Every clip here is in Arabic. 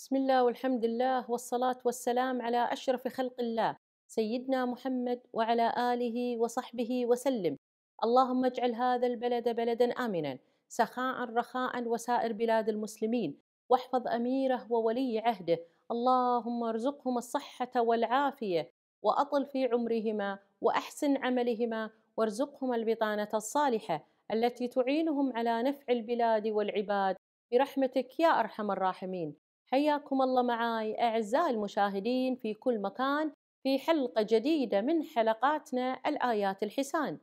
بسم الله والحمد لله والصلاة والسلام على أشرف خلق الله سيدنا محمد وعلى آله وصحبه وسلم اللهم اجعل هذا البلد بلدا آمنا سخاء رخاء وسائر بلاد المسلمين واحفظ أميره وولي عهده اللهم ارزقهم الصحة والعافية وأطل في عمرهما وأحسن عملهما وارزقهم البطانة الصالحة التي تعينهم على نفع البلاد والعباد برحمتك يا أرحم الراحمين حياكم الله معاي أعزائي المشاهدين في كل مكان في حلقة جديدة من حلقاتنا الآيات الحسان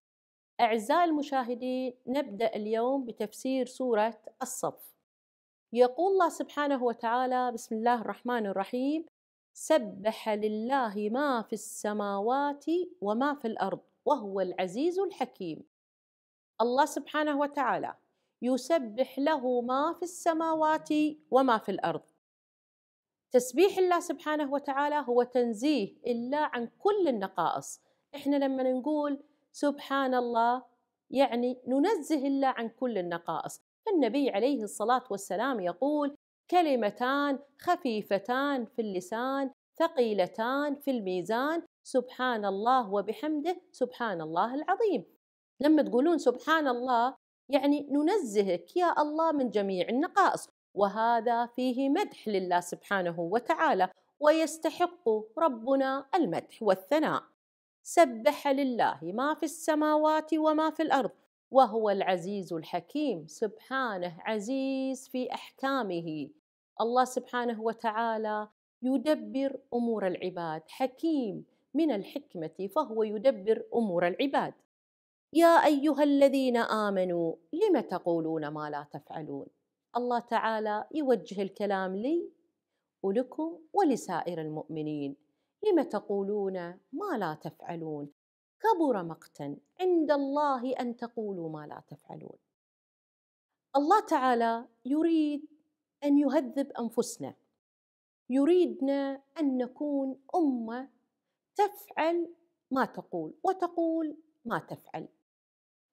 أعزائي المشاهدين نبدأ اليوم بتفسير سورة الصف يقول الله سبحانه وتعالى بسم الله الرحمن الرحيم سبح لله ما في السماوات وما في الأرض وهو العزيز الحكيم الله سبحانه وتعالى يسبح له ما في السماوات وما في الأرض تسبيح الله سبحانه وتعالى هو تنزيه الله عن كل النقائص احنا لما نقول سبحان الله يعني ننزه الله عن كل النقائص النبي عليه الصلاة والسلام يقول كلمتان خفيفتان في اللسان ثقيلتان في الميزان سبحان الله وبحمده سبحان الله العظيم لما تقولون سبحان الله يعني ننزهك يا الله من جميع النقائص وهذا فيه مدح لله سبحانه وتعالى ويستحق ربنا المدح والثناء سبح لله ما في السماوات وما في الارض وهو العزيز الحكيم سبحانه عزيز في احكامه الله سبحانه وتعالى يدبر امور العباد حكيم من الحكمه فهو يدبر امور العباد يا ايها الذين امنوا لم تقولون ما لا تفعلون الله تعالى يوجه الكلام لي ولكم ولسائر المؤمنين لم تقولون ما لا تفعلون كبر مقتا عند الله ان تقولوا ما لا تفعلون الله تعالى يريد ان يهذب انفسنا يريدنا ان نكون امه تفعل ما تقول وتقول ما تفعل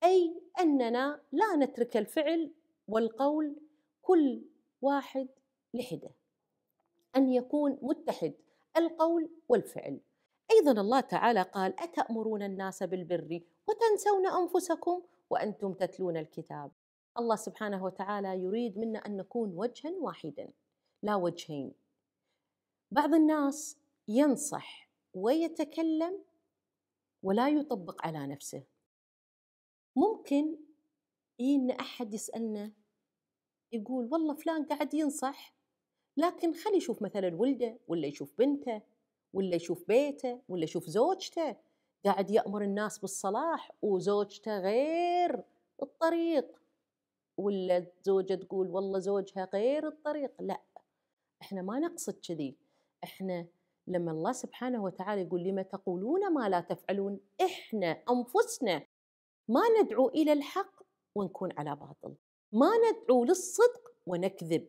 اي اننا لا نترك الفعل والقول كل واحد لحده أن يكون متحد القول والفعل أيضا الله تعالى قال أتأمرون الناس بالبر وتنسون أنفسكم وأنتم تتلون الكتاب الله سبحانه وتعالى يريد منا أن نكون وجها واحدا لا وجهين بعض الناس ينصح ويتكلم ولا يطبق على نفسه ممكن ان أحد يسألنا يقول والله فلان قاعد ينصح لكن خلي يشوف مثلا ولده ولا يشوف بنته ولا يشوف بيته ولا يشوف زوجته قاعد يأمر الناس بالصلاح وزوجته غير الطريق ولا الزوجة تقول والله زوجها غير الطريق لا احنا ما نقصد كذي احنا لما الله سبحانه وتعالى يقول لما تقولون ما لا تفعلون احنا انفسنا ما ندعو الى الحق ونكون على باطل ما ندعو للصدق ونكذب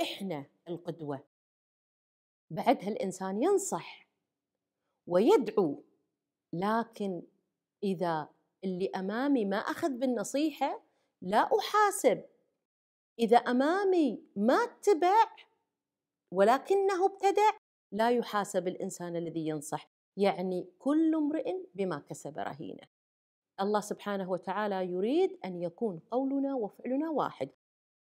إحنا القدوة بعدها الإنسان ينصح ويدعو لكن إذا اللي أمامي ما أخذ بالنصيحة لا أحاسب إذا أمامي ما اتبع ولكنه ابتدع لا يحاسب الإنسان الذي ينصح يعني كل امرئ بما كسب رهينه الله سبحانه وتعالى يريد أن يكون قولنا وفعلنا واحد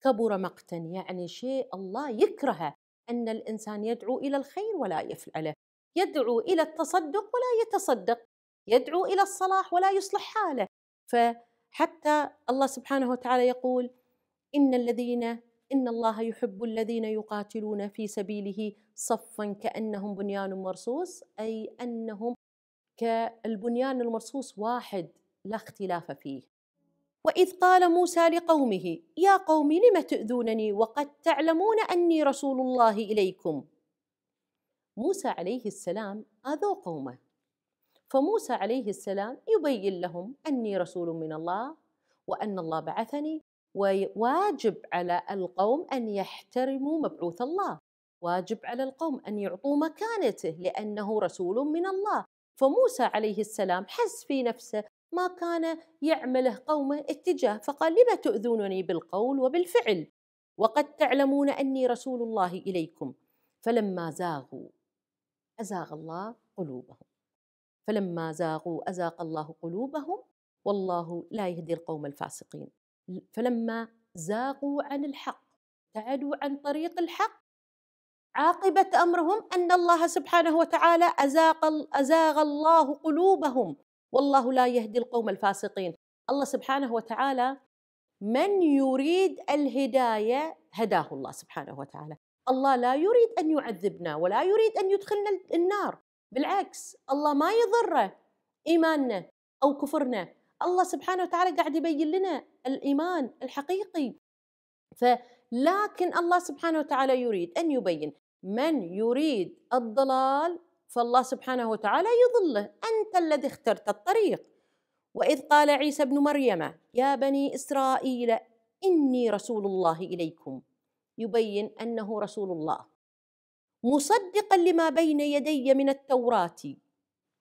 كبر مقتا يعني شيء الله يكرهه أن الإنسان يدعو إلى الخير ولا يفعله يدعو إلى التصدق ولا يتصدق يدعو إلى الصلاح ولا يصلح حاله فحتى الله سبحانه وتعالى يقول إن الذين إن الله يحب الذين يقاتلون في سبيله صفا كأنهم بنيان مرصوص أي أنهم كالبنيان المرصوص واحد لا اختلاف فيه واذ قال موسى لقومه يا قوم لم تؤذونني وقد تعلمون اني رسول الله اليكم موسى عليه السلام اذوا قومه فموسى عليه السلام يبين لهم اني رسول من الله وان الله بعثني وواجب على القوم ان يحترموا مبعوث الله واجب على القوم ان يعطوا مكانته لانه رسول من الله فموسى عليه السلام حس في نفسه ما كان يعمله قومه اتجاه فقال لما تؤذونني بالقول وبالفعل وقد تعلمون أني رسول الله إليكم فلما زاغوا أزاغ الله قلوبهم فلما زاغوا أزاغ الله قلوبهم والله لا يهدي القوم الفاسقين فلما زاغوا عن الحق ابتعدوا عن طريق الحق عاقبة أمرهم أن الله سبحانه وتعالى أزاق, أزاغ الله قلوبهم والله لا يهدي القوم الفاسقين الله سبحانه وتعالى من يريد الهدايه هداه الله سبحانه وتعالى الله لا يريد ان يعذبنا ولا يريد ان يدخلنا النار بالعكس الله ما يضره ايماننا او كفرنا الله سبحانه وتعالى قاعد يبين لنا الايمان الحقيقي فلكن الله سبحانه وتعالى يريد ان يبين من يريد الضلال فالله سبحانه وتعالى يظله أنت الذي اخترت الطريق وإذ قال عيسى ابن مريم يا بني إسرائيل إني رسول الله إليكم يبين أنه رسول الله مصدقا لما بين يدي من التوراة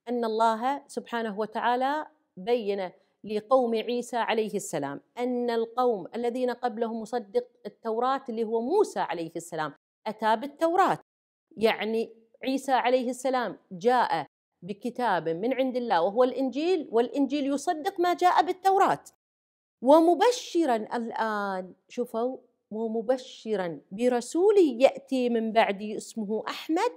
أن الله سبحانه وتعالى بين لقوم عيسى عليه السلام أن القوم الذين قبله مصدق التوراة اللي هو موسى عليه السلام أتى بالتوراة يعني عيسى عليه السلام جاء بكتاب من عند الله وهو الانجيل والانجيل يصدق ما جاء بالتوراه ومبشرا الان شوفوا ومبشرا برسول ياتي من بعدي اسمه احمد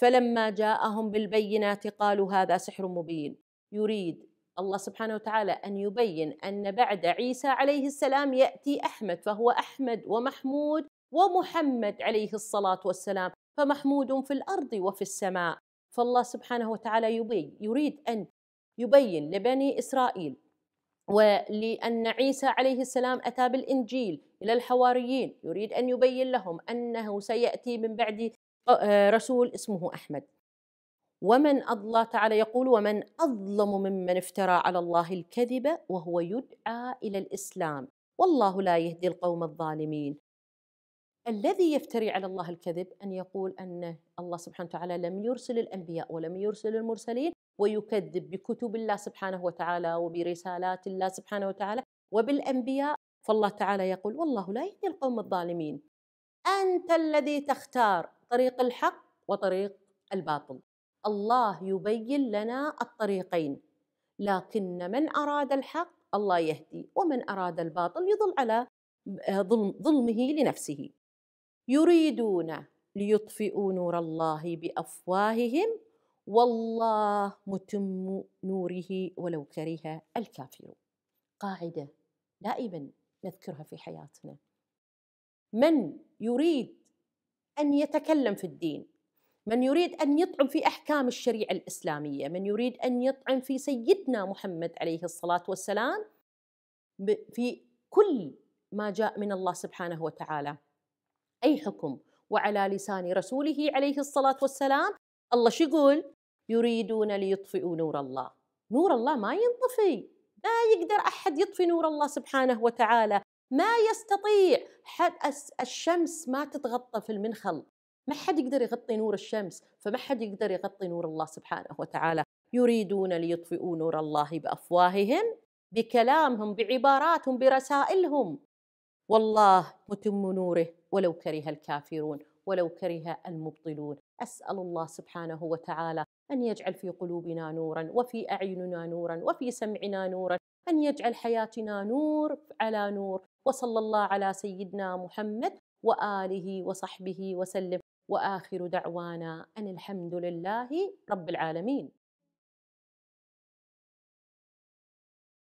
فلما جاءهم بالبينات قالوا هذا سحر مبين يريد الله سبحانه وتعالى ان يبين ان بعد عيسى عليه السلام ياتي احمد فهو احمد ومحمود ومحمد عليه الصلاه والسلام فمحمود في الأرض وفي السماء فالله سبحانه وتعالى يبين يريد أن يبين لبني إسرائيل ولأن عيسى عليه السلام أتى بالإنجيل إلى الحواريين يريد أن يبين لهم أنه سيأتي من بعد آه، آه، رسول اسمه أحمد ومن الله تعالى يقول ومن أظلم ممن افترى على الله الكذب وهو يدعى إلى الإسلام والله لا يهدي القوم الظالمين الذي يفتري على الله الكذب أن يقول أن الله سبحانه وتعالى لم يرسل الأنبياء ولم يرسل المرسلين ويكذب بكتب الله سبحانه وتعالى وبرسالات الله سبحانه وتعالى وبالأنبياء فالله تعالى يقول والله لا يهدي القوم الظالمين أنت الذي تختار طريق الحق وطريق الباطل الله يبين لنا الطريقين لكن من أراد الحق الله يهدي ومن أراد الباطل يضل على ظلمه لنفسه يريدون ليطفئوا نور الله بافواههم والله متم نوره ولو كره الكافرون قاعده دائما نذكرها في حياتنا من يريد ان يتكلم في الدين من يريد ان يطعم في احكام الشريعه الاسلاميه من يريد ان يطعم في سيدنا محمد عليه الصلاه والسلام في كل ما جاء من الله سبحانه وتعالى أي حكم وعلى لسان رسوله عليه الصلاة والسلام الله شو يقول يريدون ليطفئوا نور الله نور الله ما ينطفي ما يقدر أحد يطفي نور الله سبحانه وتعالى ما يستطيع حد الشمس ما تتغطى في المنخل ما حد يقدر يغطي نور الشمس فما حد يقدر يغطي نور الله سبحانه وتعالى يريدون ليطفئوا نور الله بأفواههم بكلامهم بعباراتهم برسائلهم والله متم نوره ولو كره الكافرون ولو كره المبطلون اسال الله سبحانه وتعالى ان يجعل في قلوبنا نورا وفي اعيننا نورا وفي سمعنا نورا ان يجعل حياتنا نور على نور وصلى الله على سيدنا محمد واله وصحبه وسلم واخر دعوانا ان الحمد لله رب العالمين